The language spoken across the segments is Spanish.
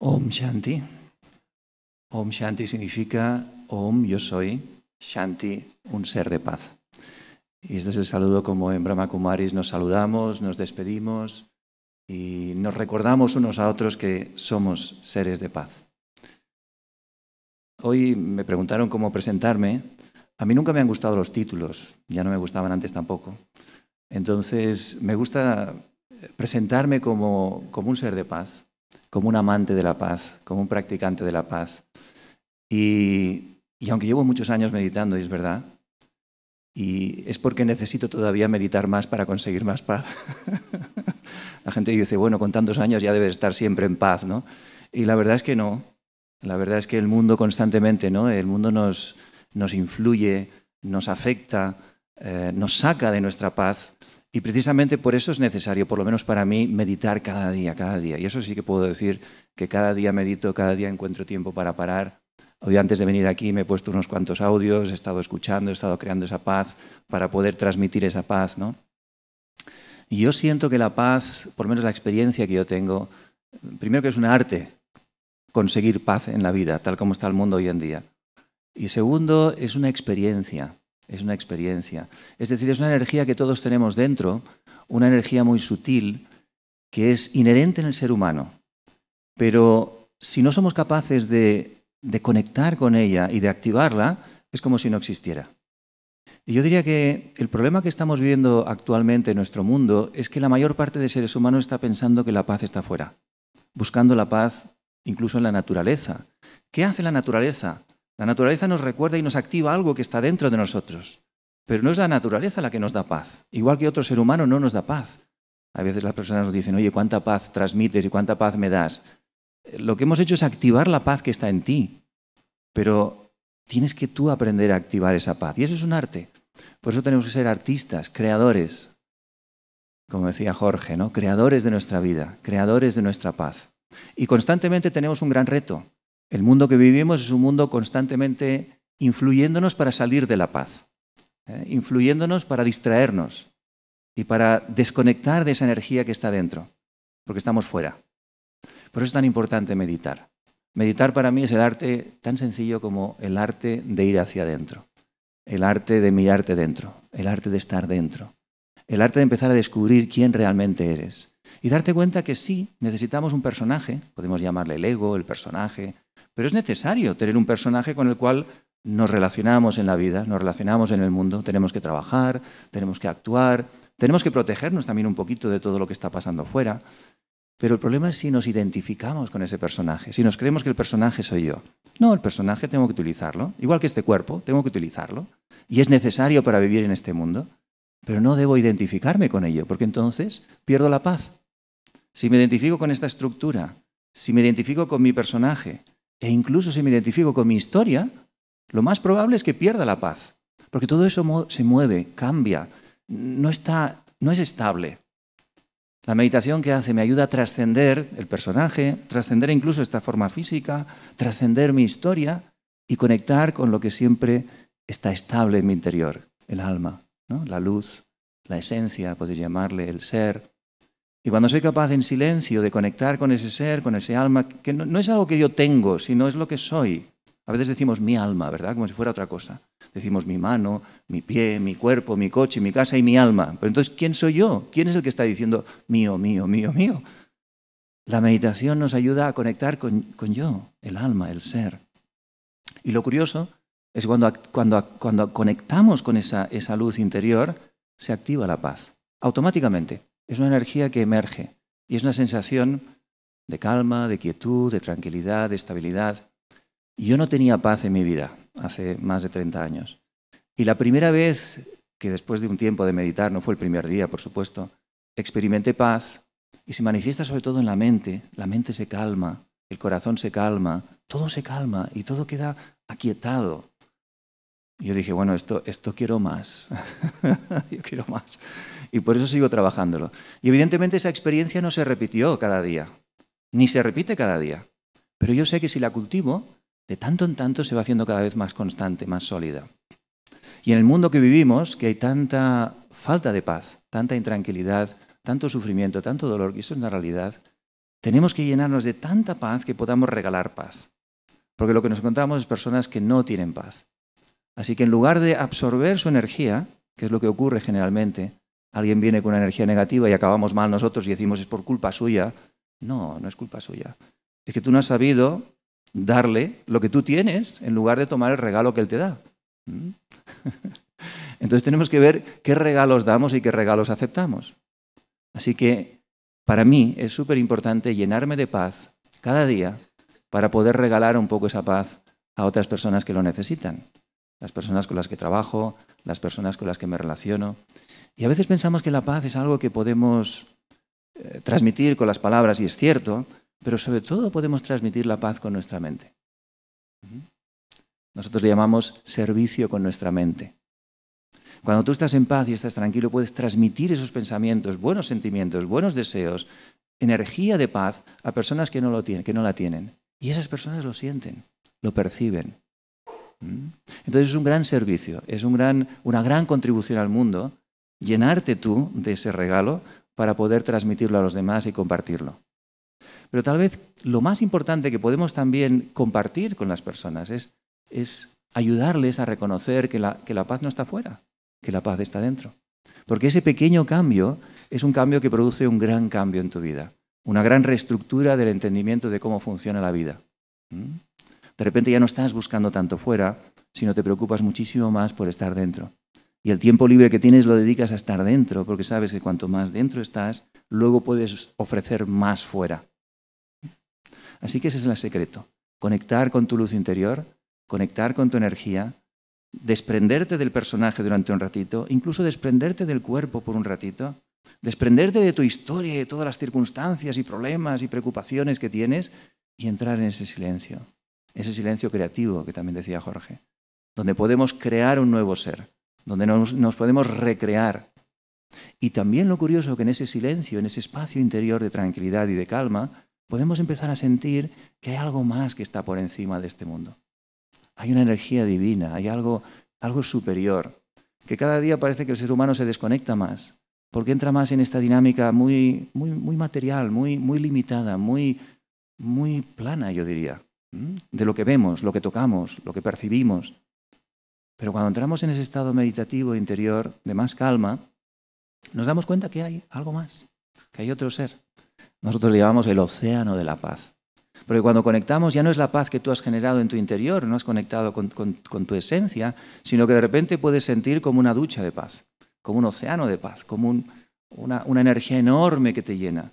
Om Shanti. Om Shanti significa Om yo soy, Shanti un ser de paz. Y este es el saludo como en Brahma Kumaris nos saludamos, nos despedimos y nos recordamos unos a otros que somos seres de paz. Hoy me preguntaron cómo presentarme. A mí nunca me han gustado los títulos, ya no me gustaban antes tampoco. Entonces me gusta presentarme como, como un ser de paz, como un amante de la paz, como un practicante de la paz. Y, aunque llevo muchos años meditando, y es verdad, y es porque necesito todavía meditar más para conseguir más paz. la gente dice, bueno, con tantos años ya debes estar siempre en paz, ¿no? Y la verdad es que no. La verdad es que el mundo constantemente, ¿no? El mundo nos, influye, nos afecta, eh, nos saca de nuestra paz y precisamente por eso es necesario, por lo menos para mí, meditar cada día, cada día. Y eso sí que puedo decir que cada día medito, cada día encuentro tiempo para parar. Hoy antes de venir aquí me he puesto unos cuantos audios, he estado escuchando, he estado creando esa paz para poder transmitir esa paz, ¿no? Y yo siento que la paz, por lo menos la experiencia que yo tengo, primero que es un arte conseguir paz en la vida, tal como está el mundo hoy en día. Y segundo, es una experiencia es una experiencia. Es decir, es una energía que todos tenemos dentro, una energía muy sutil que es inherente en el ser humano. Pero si no somos capaces de, conectar con ella y de activarla, es como si no existiera. Y yo diría que el problema que estamos viviendo actualmente en nuestro mundo es que la mayor parte de seres humanos está pensando que la paz está fuera, buscando la paz incluso en la naturaleza. ¿Qué hace la naturaleza? La naturaleza nos recuerda y nos activa algo que está dentro de nosotros, pero no es la naturaleza la que nos da paz, igual que otro ser humano no nos da paz. A veces las personas nos dicen, oye, ¿cuánta paz transmites y cuánta paz me das? Eh, lo que hemos hecho es activar la paz que está en ti, pero tienes que tú aprender a activar esa paz. Y eso es un arte. Por eso tenemos que ser artistas, creadores, como decía Jorge, ¿no? creadores de nuestra vida, creadores de nuestra paz. Y constantemente tenemos un gran reto, el mundo que vivimos es un mundo constantemente influyéndonos para salir de la paz, ¿eh? influyéndonos para distraernos y para desconectar de esa energía que está dentro, porque estamos fuera. Por eso es tan importante meditar. Meditar para mí es el arte tan sencillo como el arte de ir hacia adentro, el arte de mirarte dentro, el arte de estar dentro, el arte de empezar a descubrir quién realmente eres y darte cuenta que sí, necesitamos un personaje, podemos llamarle el ego, el personaje, pero es necesario tener un personaje con el cual nos relacionamos en la vida, nos relacionamos en el mundo, tenemos que trabajar, tenemos que actuar, tenemos que protegernos también un poquito de todo lo que está pasando fuera. Pero el problema es si nos identificamos con ese personaje, si nos creemos que el personaje soy yo. No, el personaje tengo que utilizarlo, igual que este cuerpo, tengo que utilizarlo. Y es necesario para vivir en este mundo, pero no debo identificarme con ello, porque entonces pierdo la paz. Si me identifico con esta estructura, si me identifico con mi personaje, e incluso si me identifico con mi historia, lo más probable es que pierda la paz. Porque todo eso se mueve, cambia, no, está, no es estable. La meditación que hace me ayuda a trascender el personaje, trascender incluso esta forma física, trascender mi historia y conectar con lo que siempre está estable en mi interior, el alma, la luz, la esencia, podéis llamarle el ser, y cuando soy capaz en silencio de conectar con ese ser, con ese alma, que no, es algo que yo tengo, sino es lo que soy. A veces decimos mi alma, ¿verdad? Como si fuera otra cosa. Decimos mi mano, mi pie, mi cuerpo, mi coche, mi casa y mi alma. Pero entonces, ¿quién soy yo? ¿Quién es el que está diciendo mío, mío, mío, mío? La meditación nos ayuda a conectar con, yo, el alma, el ser. Y lo curioso es cuando, cuando, conectamos con esa luz interior, se activa la paz, automáticamente. Es una energía que emerge y es una sensación de calma, de quietud, de tranquilidad, de estabilidad. Yo no tenía paz en mi vida hace más de 30 años. Y la primera vez que después de un tiempo de meditar, no fue el primer día, por supuesto, experimenté paz y se manifiesta sobre todo en la mente. La mente se calma, el corazón se calma, todo se calma y todo queda aquietado. Y yo dije, bueno, esto, esto quiero más. yo quiero más y por eso sigo trabajándolo. Y evidentemente esa experiencia no se repitió cada día, ni se repite cada día. Pero yo sé que si la cultivo, de tanto en tanto se va haciendo cada vez más constante, más sólida. Y en el mundo que vivimos, que hay tanta falta de paz, tanta intranquilidad, tanto sufrimiento, tanto dolor, que eso es una realidad, tenemos que llenarnos de tanta paz que podamos regalar paz. Porque lo que nos encontramos es personas que no tienen paz. Así que en lugar de absorber su energía, que es lo que ocurre generalmente, alguien viene con una energía negativa y acabamos mal nosotros y decimos es por culpa suya. No, no es culpa suya. Es que tú no has sabido darle lo que tú tienes en lugar de tomar el regalo que él te da. ¿Mm? Entonces tenemos que ver qué regalos damos y qué regalos aceptamos. Así que para mí es súper importante llenarme de paz cada día para poder regalar un poco esa paz a otras personas que lo necesitan las personas con las que trabajo, las personas con las que me relaciono. Y a veces pensamos que la paz es algo que podemos eh, transmitir con las palabras, y es cierto, pero sobre todo podemos transmitir la paz con nuestra mente. Nosotros le llamamos servicio con nuestra mente. Cuando tú estás en paz y estás tranquilo, puedes transmitir esos pensamientos, buenos sentimientos, buenos deseos, energía de paz a personas que no, lo tienen, que no la tienen. Y esas personas lo sienten, lo perciben, ¿Mm? Entonces es un gran servicio, es una gran contribución al mundo llenarte tú de ese regalo para poder transmitirlo a los demás y compartirlo. Pero tal vez lo más importante que podemos también compartir con las personas es, ayudarles a reconocer que la, paz no está fuera, que la paz está dentro. Porque ese pequeño cambio es un cambio que produce un gran cambio en tu vida, una gran reestructura del entendimiento de cómo funciona la vida. ¿Mm? de repente ya no estás buscando tanto fuera, sino te preocupas muchísimo más por estar dentro. Y el tiempo libre que tienes lo dedicas a estar dentro, porque sabes que cuanto más dentro estás, luego puedes ofrecer más fuera. Así que ese es el secreto. Conectar con tu luz interior, conectar con tu energía, desprenderte del personaje durante un ratito, incluso desprenderte del cuerpo por un ratito, desprenderte de tu historia y de todas las circunstancias y problemas y preocupaciones que tienes y entrar en ese silencio ese silencio creativo que también decía Jorge, donde podemos crear un nuevo ser, donde nos, podemos recrear. Y también lo curioso que en ese silencio, en ese espacio interior de tranquilidad y de calma, podemos empezar a sentir que hay algo más que está por encima de este mundo. Hay una energía divina, hay algo, algo superior, que cada día parece que el ser humano se desconecta más, porque entra más en esta dinámica muy, muy, muy material, muy, muy limitada, muy, muy plana, yo diría. ¿Mm? de lo que vemos, lo que tocamos, lo que percibimos. Pero cuando entramos en ese estado meditativo interior de más calma, nos damos cuenta que hay algo más, que hay otro ser. Nosotros le llamamos el océano de la paz. Porque cuando conectamos ya no es la paz que tú has generado en tu interior, no has conectado con, tu esencia, sino que de repente puedes sentir como una ducha de paz, como un océano de paz, como una energía enorme que te llena.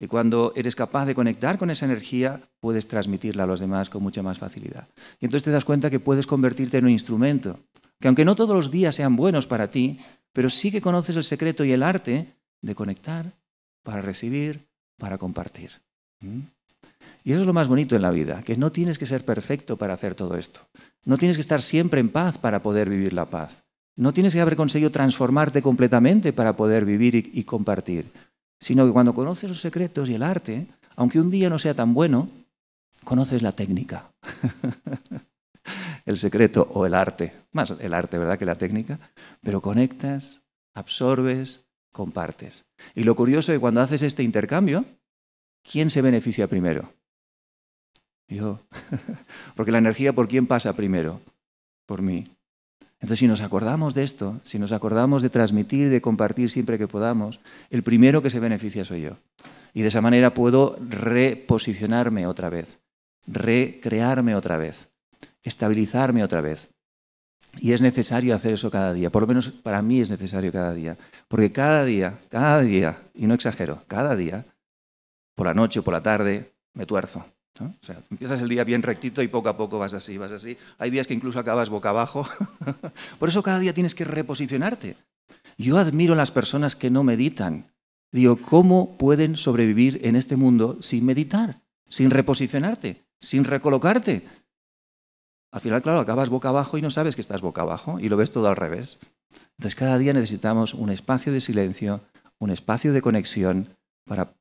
Y cuando eres capaz de conectar con esa energía, puedes transmitirla a los demás con mucha más facilidad. Y entonces te das cuenta que puedes convertirte en un instrumento, que aunque no todos los días sean buenos para ti, pero sí que conoces el secreto y el arte de conectar para recibir, para compartir. ¿Mm? Y eso es lo más bonito en la vida, que no tienes que ser perfecto para hacer todo esto. No tienes que estar siempre en paz para poder vivir la paz. No tienes que haber conseguido transformarte completamente para poder vivir y compartir sino que cuando conoces los secretos y el arte, aunque un día no sea tan bueno, conoces la técnica. el secreto o el arte, más el arte, ¿verdad? Que la técnica, pero conectas, absorbes, compartes. Y lo curioso es que cuando haces este intercambio, ¿quién se beneficia primero? Yo. Porque la energía, ¿por quién pasa primero? Por mí. Entonces, si nos acordamos de esto, si nos acordamos de transmitir, de compartir siempre que podamos, el primero que se beneficia soy yo. Y de esa manera puedo reposicionarme otra vez, recrearme otra vez, estabilizarme otra vez. Y es necesario hacer eso cada día, por lo menos para mí es necesario cada día, porque cada día, cada día, y no exagero, cada día, por la noche o por la tarde, me tuerzo, empiezas el día bien rectito y poco a poco vas así, vas así. Hay días que incluso acabas boca abajo. Por eso cada día tienes que reposicionarte. Yo admiro a las personas que no meditan. Digo, ¿cómo pueden sobrevivir en este mundo sin meditar, sin reposicionarte, sin recolocarte? Al final, claro, acabas boca abajo y no sabes que estás boca abajo y lo ves todo al revés. Entonces, cada día necesitamos un espacio de silencio, un espacio de conexión para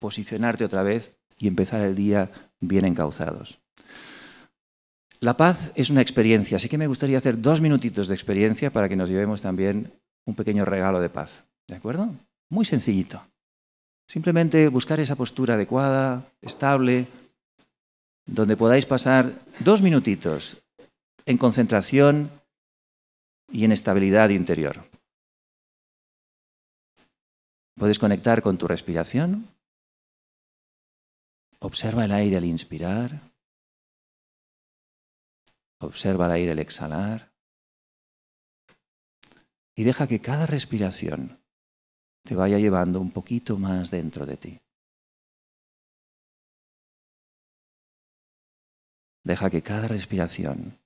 posicionarte otra vez y empezar el día bien encauzados. La paz es una experiencia, así que me gustaría hacer dos minutitos de experiencia para que nos llevemos también un pequeño regalo de paz. ¿De acuerdo? Muy sencillito. Simplemente buscar esa postura adecuada, estable, donde podáis pasar dos minutitos en concentración y en estabilidad interior. Puedes conectar con tu respiración, Observa el aire al inspirar. Observa el aire al exhalar. Y deja que cada respiración te vaya llevando un poquito más dentro de ti. Deja que cada respiración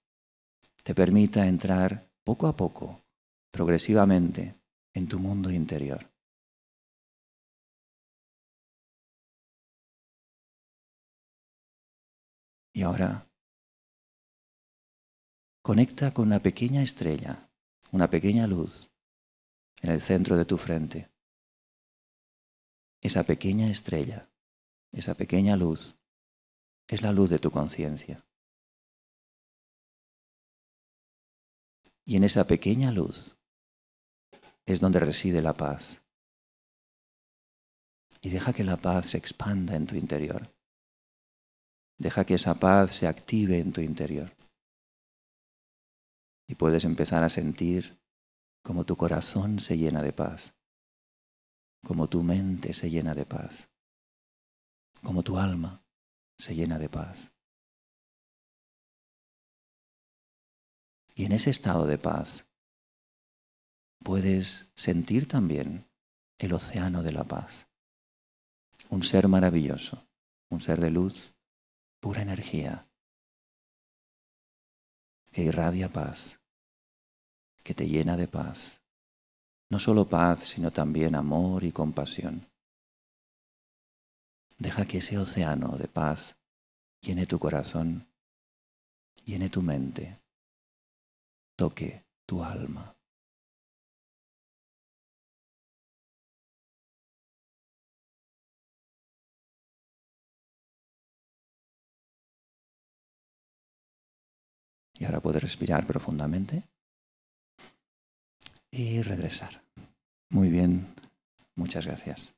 te permita entrar poco a poco, progresivamente, en tu mundo interior. Y ahora conecta con una pequeña estrella, una pequeña luz en el centro de tu frente. Esa pequeña estrella, esa pequeña luz, es la luz de tu conciencia. Y en esa pequeña luz es donde reside la paz. Y deja que la paz se expanda en tu interior. Deja que esa paz se active en tu interior. Y puedes empezar a sentir como tu corazón se llena de paz, como tu mente se llena de paz, como tu alma se llena de paz. Y en ese estado de paz puedes sentir también el océano de la paz, un ser maravilloso, un ser de luz, pura energía que irradia paz, que te llena de paz. No solo paz, sino también amor y compasión. Deja que ese océano de paz llene tu corazón, llene tu mente, toque tu alma. Y ahora puedes respirar profundamente y regresar. Muy bien, muchas gracias.